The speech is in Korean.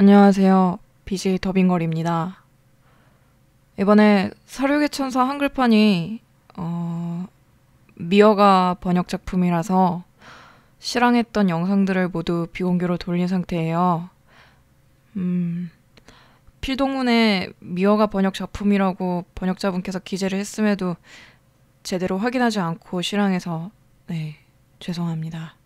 안녕하세요. BJ 더빙걸입니다. 이번에 사륙의 천사 한글판이 어, 미어가 번역 작품이라서 실황했던 영상들을 모두 비공개로 돌린 상태예요. 음, 필동문에 미어가 번역 작품이라고 번역자분께서 기재를 했음에도 제대로 확인하지 않고 실황해서 네, 죄송합니다.